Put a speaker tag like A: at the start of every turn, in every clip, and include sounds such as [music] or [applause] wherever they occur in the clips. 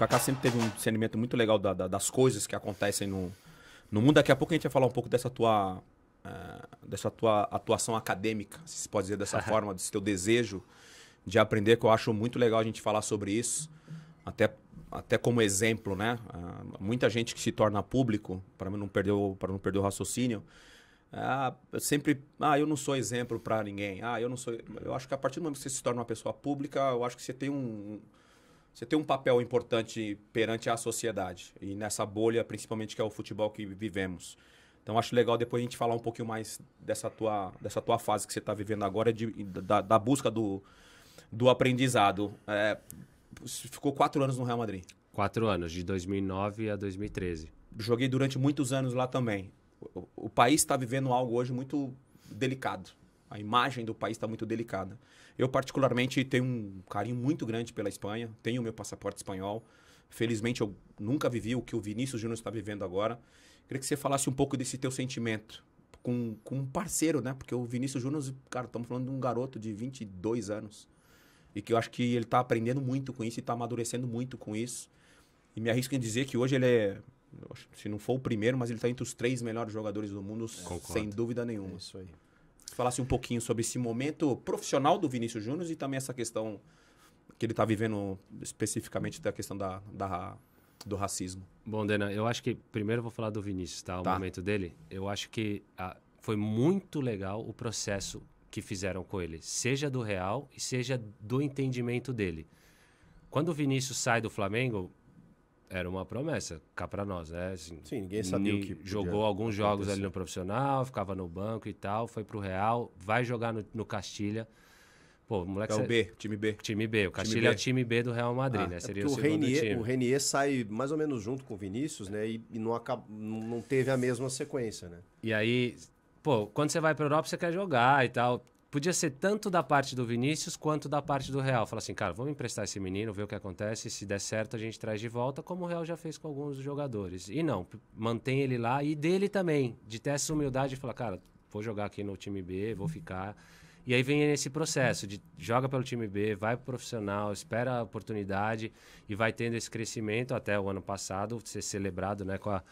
A: Kaká sempre teve um discernimento muito legal da, da, das coisas que acontecem no, no mundo. Daqui a pouco a gente vai falar um pouco dessa tua, uh, dessa tua atuação acadêmica, se pode dizer dessa [laughs] forma, desse teu desejo de aprender, que eu acho muito legal a gente falar sobre isso, até, até como exemplo, né? Uh, muita gente que se torna público, para não perder o, para não perder o raciocínio, ah, sempre, ah, eu não sou exemplo para ninguém. Ah, eu não sou. Eu acho que a partir do momento que você se torna uma pessoa pública, eu acho que você tem um, você tem um papel importante perante a sociedade e nessa bolha, principalmente que é o futebol que vivemos. Então acho legal depois a gente falar um pouquinho mais dessa tua, dessa tua fase que você está vivendo agora, de, da, da, busca do, do aprendizado. É, ficou quatro anos no Real Madrid. Quatro anos, de 2009 a 2013. Joguei durante muitos anos lá também. O, o país está vivendo algo hoje muito delicado a imagem do país está muito delicada. Eu, particularmente, tenho um carinho muito grande pela Espanha, tenho o meu passaporte espanhol. Felizmente, eu nunca vivi o que o Vinícius Júnior está vivendo agora. Queria que você falasse um pouco desse teu sentimento com, com um parceiro, né? Porque o Vinícius Júnior, cara, estamos falando de um garoto de 22 anos. E que eu acho que ele está aprendendo muito com isso e está amadurecendo muito com isso. E me arrisco em dizer que hoje ele é, se não for o primeiro, mas ele está entre os três melhores jogadores do mundo, é. sem dúvida nenhuma. É isso aí falasse um pouquinho sobre esse momento profissional do Vinícius Júnior e também essa questão que ele está vivendo especificamente
B: da questão da, da, do racismo. Bom, Dena, eu acho que primeiro eu vou falar do Vinícius, tá? O tá. momento dele. Eu acho que a, ah, foi muito legal o processo que fizeram com ele, seja do real e seja do entendimento dele. Quando o Vinícius sai do Flamengo, era uma promessa, cá para nós, né? Assim, Sim, ninguém sabia o que jogou alguns acontecer. jogos ali no profissional, ficava no banco e tal, foi pro Real, vai jogar no, no Castilha. Pô, moleque. É o B, time B. Time B. O Castilha é o time B do Real Madrid, ah, né? É Seria é o, o Renier, time. O
A: Renier sai mais ou menos junto com o Vinícius, né? E, e não, acaba, não teve
B: a mesma sequência, né? E aí, pô, quando você vai pra Europa, você quer jogar e tal podia ser tanto da parte do Vinícius quanto da parte do Real. Falar assim, cara, vamos emprestar esse menino, ver o que acontece, se der certo a gente traz de volta, como o Real já fez com alguns jogadores. E não, mantém ele lá e dele também, de ter essa humildade de falar, cara, vou jogar aqui no time B, vou uhum. ficar. E aí vem esse processo de joga pelo time B, vai pro profissional, espera a oportunidade e vai tendo esse crescimento até o ano passado ser celebrado, né, com a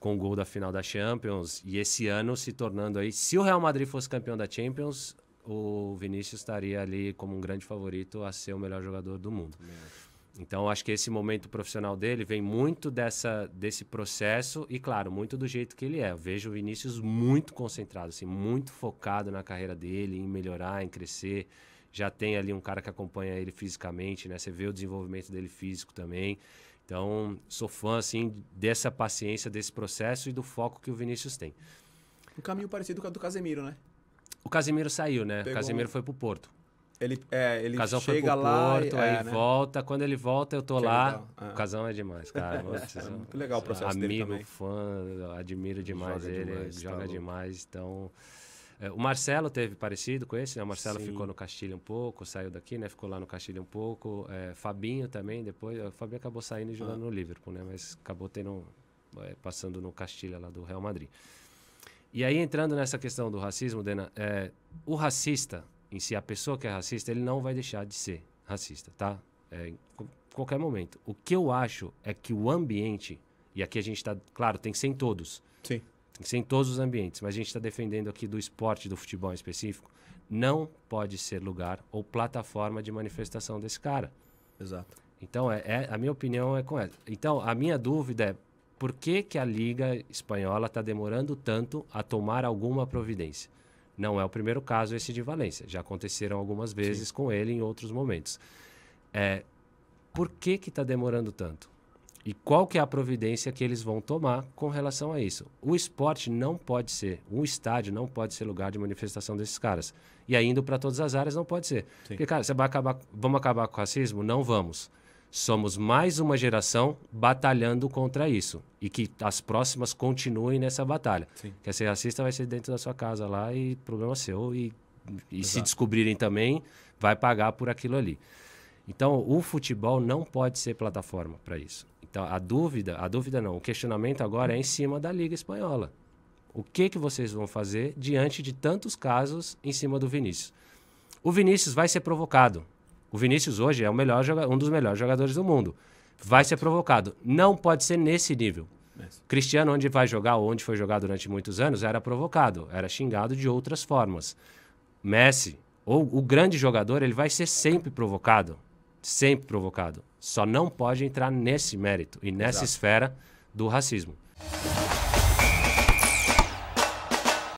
B: com o gol da final da Champions e esse ano se tornando aí, se o Real Madrid fosse campeão da Champions, o Vinícius estaria ali como um grande favorito a ser o melhor jogador do mundo. Então, acho que esse momento profissional dele vem muito dessa, desse processo e, claro, muito do jeito que ele é. Eu vejo o Vinícius muito concentrado, assim, muito focado na carreira dele, em melhorar, em crescer. Já tem ali um cara que acompanha ele fisicamente, né? Você vê o desenvolvimento dele físico também. Então, sou fã, assim, dessa paciência, desse processo e do foco que o Vinícius tem.
A: Um caminho parecido com o do Casemiro, né?
B: O Casimiro saiu, né? Pegou o Casimiro foi pro Porto. Ele, é, ele o Casão chega foi pro lá, Porto, aí é, né? volta. Quando ele volta, eu tô lá. É. O Casão é demais, cara. Vocês, [laughs] é muito legal o é processo amigo, dele também. fã, admiro demais joga ele, demais, joga tá demais. Então, o Marcelo teve parecido com esse, né? O Marcelo Sim. ficou no Castilho um pouco, saiu daqui, né? Ficou lá no Castilho um pouco. Fabinho também, depois. O Fabinho acabou saindo e jogando ah. no Liverpool, né? Mas acabou tendo, passando no Castilho lá do Real Madrid. E aí, entrando nessa questão do racismo, Dena, é, o racista em si, a pessoa que é racista, ele não vai deixar de ser racista, tá? É, em qualquer momento. O que eu acho é que o ambiente, e aqui a gente está, claro, tem que ser em todos. Sim. Tem que ser em todos os ambientes, mas a gente está defendendo aqui do esporte, do futebol em específico, não pode ser lugar ou plataforma de manifestação desse cara. Exato. Então, é, é a minha opinião é com ela. Então, a minha dúvida é, por que, que a Liga Espanhola está demorando tanto a tomar alguma providência? Não é o primeiro caso esse de Valência. Já aconteceram algumas vezes Sim. com ele em outros momentos. É, por que que está demorando tanto? E qual que é a providência que eles vão tomar com relação a isso? O esporte não pode ser, um estádio não pode ser lugar de manifestação desses caras. E ainda para todas as áreas não pode ser. Sim. Porque, cara, você vai acabar, vamos acabar com o racismo? Não vamos somos mais uma geração batalhando contra isso e que as próximas continuem nessa batalha. Sim. Quer ser racista vai ser dentro da sua casa lá e problema seu e, e se descobrirem também vai pagar por aquilo ali. Então o futebol não pode ser plataforma para isso. Então a dúvida, a dúvida não, o questionamento agora é em cima da liga espanhola. O que que vocês vão fazer diante de tantos casos em cima do Vinícius? O Vinícius vai ser provocado o Vinícius hoje é o melhor um dos melhores jogadores do mundo. Vai ser provocado. Não pode ser nesse nível. Mas... Cristiano, onde vai jogar ou onde foi jogar durante muitos anos, era provocado, era xingado de outras formas. Messi, ou o grande jogador, ele vai ser sempre provocado. Sempre provocado. Só não pode entrar nesse mérito e nessa Exato. esfera do racismo.